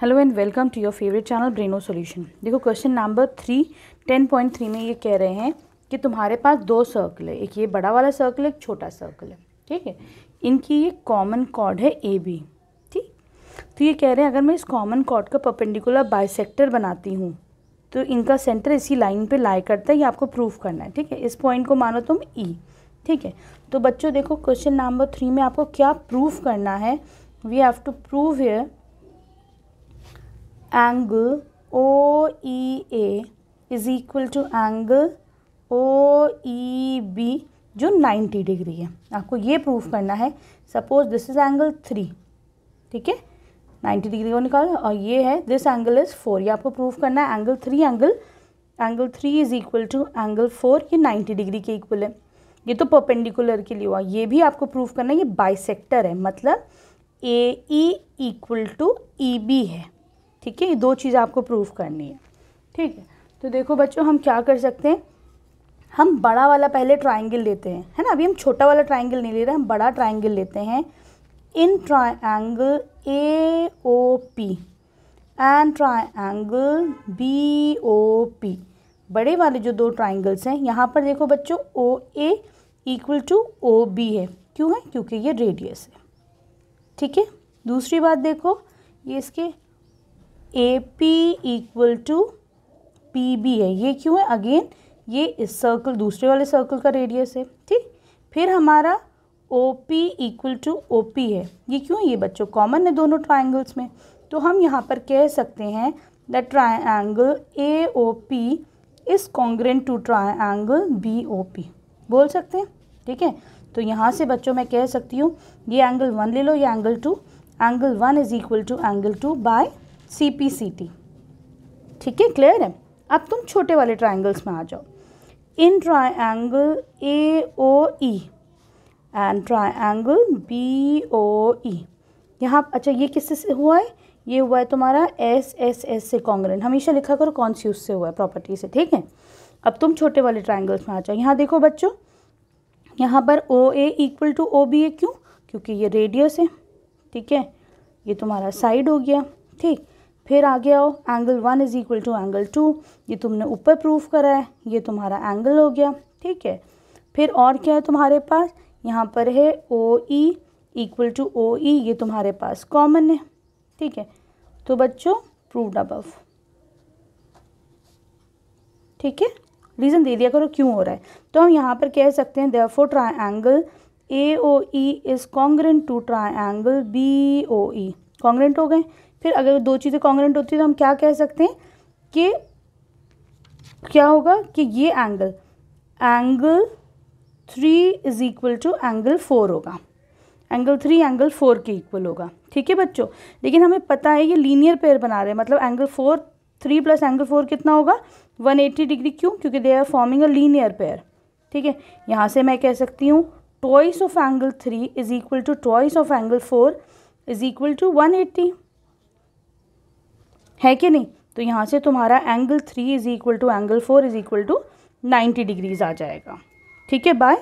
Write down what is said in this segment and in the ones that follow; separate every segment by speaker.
Speaker 1: Hello and welcome to your favourite channel ब्रेनो solution देखो question number three ten point three में ये कह रहे हैं कि तुम्हारे पास दो सर्कल है एक ये बड़ा वाला सर्कल है एक छोटा सर्कल है ठीक है इनकी ये कॉमन कॉर्ड है ए बी ठीक तो ये कह रहे हैं अगर मैं इस कॉमन कॉर्ड का पर्पेंडिकुलर बाइसेक्टर बनाती हूँ तो इनका सेंटर इसी लाइन पर लाए करता है ये आपको प्रूफ करना है ठीक है इस पॉइंट को मानो तुम ई e। ठीक है तो बच्चों देखो क्वेश्चन नंबर थ्री में आपको क्या प्रूफ करना है we have to prove here angle OEA is equal to angle O E B जो 90 डिग्री है आपको ये प्रूफ करना है suppose this is angle three ठीक है 90 डिग्री को निकाल और ये है दिस एंगल इज़ फोर ये आपको प्रूफ करना है angle three angle angle three is equal to angle four ये 90 डिग्री के इक्वल है ये तो परपेंडिकुलर के लिए हुआ ये भी आपको प्रूफ करना है ये बाइसेक्टर है मतलब A E equal to E B है ठीक है ये दो चीज़ आपको प्रूफ करनी है ठीक है तो देखो बच्चों हम क्या कर सकते हैं हम बड़ा वाला पहले ट्राइंगल लेते हैं है ना अभी हम छोटा वाला ट्राइंगल नहीं ले रहे हम बड़ा ट्राइंगल लेते हैं in triangle A O P and triangle B O P बड़े वाले जो दो ट्राइंगल्स हैं यहाँ पर देखो बच्चों O A equal to O B है क्यों है क्योंकि ये रेडियस है ठीक है दूसरी बात देखो ये इसके A P equal to P B है ये क्यों है अगेन ये इस सर्कल दूसरे वाले सर्कल का रेडियस है ठीक फिर हमारा O P equal to O P है ये क्यों ये बच्चों कॉमन है दोनों ट्राइंगल्स में तो हम यहाँ पर कह सकते हैं the triangle A O P is congruent to triangle B O P बोल सकते हैं ठीक है तो यहाँ से बच्चों मैं कह सकती हूँ ये एंगल वन ले लो ये angle two angle one is equal to angle two by C P C T ठीक है क्लियर है अब तुम छोटे वाले ट्राइंगल्स में आ जाओ in triangle A O E and triangle B O E यहाँ अच्छा ये किससे से हुआ है ये हुआ है तुम्हारा एस एस एस से कॉन्ग्रेंट हमेशा लिखा करो कौन सी उससे हुआ है प्रॉपर्टी से ठीक है अब तुम छोटे वाले ट्राइंगल्स में आ जाओ यहाँ देखो बच्चों यहाँ पर O A equal to O B ए क्यों क्योंकि ये रेडियस है ठीक है ये तुम्हारा साइड हो गया ठीक फिर आगे आओ angle one is equal to angle two ये तुमने ऊपर प्रूफ करा है ये तुम्हारा एंगल हो गया ठीक है फिर और क्या है तुम्हारे पास यहाँ पर है ओ ई इक्वल टू ओ ई ये तुम्हारे पास कॉमन है ठीक है तो बच्चों प्रूव अबव ठीक है रीज़न दे दिया करो क्यों हो रहा है तो हम यहाँ पर कह सकते हैं therefore angle A O E is congruent to triangle B O E congruent हो गए फिर अगर दो चीज़ें कॉन्ग्रेंट होती है तो हम क्या कह सकते हैं कि क्या होगा कि ये angle angle three is equal to angle four होगा एंगल थ्री एंगल फोर के इक्वल होगा ठीक है बच्चों लेकिन हमें पता है ये लीनियर पेयर बना रहे हैं मतलब angle four three plus angle four कितना होगा वन एट्टी डिग्री क्यों क्योंकि they are forming a linear pair ठीक है यहाँ से मैं कह सकती हूँ twice of angle three is equal to twice of angle four is equal to one eighty है कि नहीं तो यहाँ से तुम्हारा angle three is equal to angle four is equal to ninety degrees आ जाएगा ठीक है बाय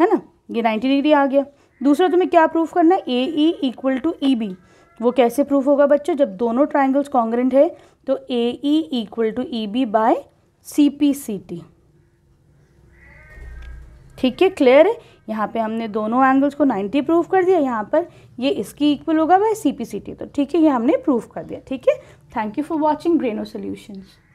Speaker 1: है ना ये नाइन्टी डिग्री आ गया दूसरा तुम्हें क्या प्रूफ करना है A E equal to E B वो कैसे प्रूफ होगा बच्चों जब दोनों ट्राइंगल्स कॉन्ग्रेंट है तो A E equal to E B by C P C T ठीक है क्लियर है यहाँ पे हमने दोनों एंगल्स को 90 प्रूव कर दिया यहाँ पर ये इसकी इक्वल होगा बाय सी तो ठीक है ये हमने प्रूव कर दिया ठीक है थैंक यू फॉर वॉचिंग ग्रेनो सोल्यूशंस